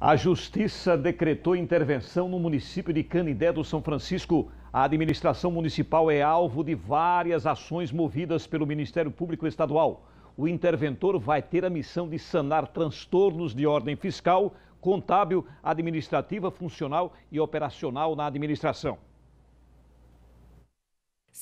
A Justiça decretou intervenção no município de Canindé do São Francisco. A administração municipal é alvo de várias ações movidas pelo Ministério Público Estadual. O interventor vai ter a missão de sanar transtornos de ordem fiscal, contábil, administrativa, funcional e operacional na administração.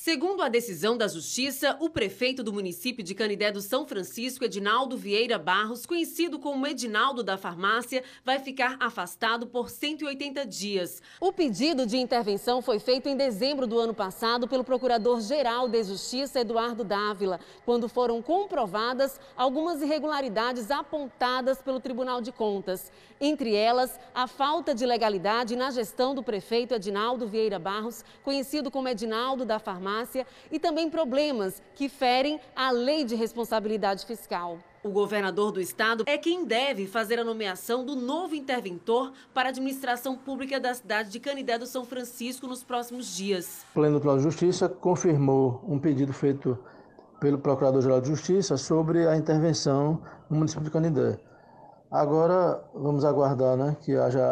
Segundo a decisão da Justiça, o prefeito do município de Canidé do São Francisco, Edinaldo Vieira Barros, conhecido como Edinaldo da Farmácia, vai ficar afastado por 180 dias. O pedido de intervenção foi feito em dezembro do ano passado pelo Procurador-Geral de Justiça, Eduardo Dávila, quando foram comprovadas algumas irregularidades apontadas pelo Tribunal de Contas. Entre elas, a falta de legalidade na gestão do prefeito Edinaldo Vieira Barros, conhecido como Edinaldo da Farmácia, e também problemas que ferem a Lei de Responsabilidade Fiscal. O governador do estado é quem deve fazer a nomeação do novo interventor para a administração pública da cidade de Canidé do São Francisco nos próximos dias. O Pleno Tribunal de Justiça confirmou um pedido feito pelo Procurador-Geral de Justiça sobre a intervenção no município de Canidé. Agora vamos aguardar né, que haja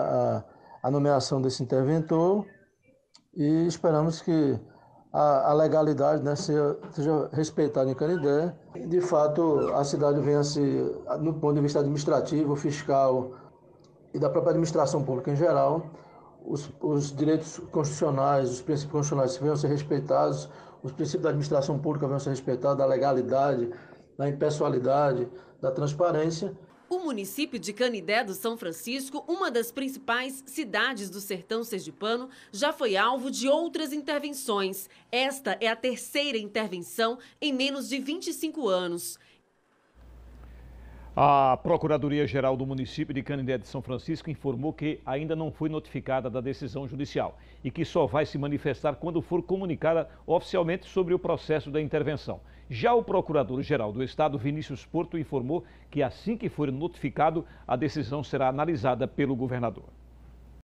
a, a nomeação desse interventor e esperamos que a, a legalidade né, seja, seja respeitada em Canidé. De fato, a cidade venha se, no ponto de vista administrativo, fiscal e da própria administração pública em geral, os, os direitos constitucionais, os princípios constitucionais venham a ser respeitados, os princípios da administração pública venham a ser respeitados, da legalidade, da impessoalidade, da transparência. O município de Canidé do São Francisco, uma das principais cidades do sertão sergipano, já foi alvo de outras intervenções. Esta é a terceira intervenção em menos de 25 anos. A Procuradoria-Geral do município de Canindé de São Francisco informou que ainda não foi notificada da decisão judicial e que só vai se manifestar quando for comunicada oficialmente sobre o processo da intervenção. Já o Procurador-Geral do Estado, Vinícius Porto, informou que assim que for notificado, a decisão será analisada pelo governador.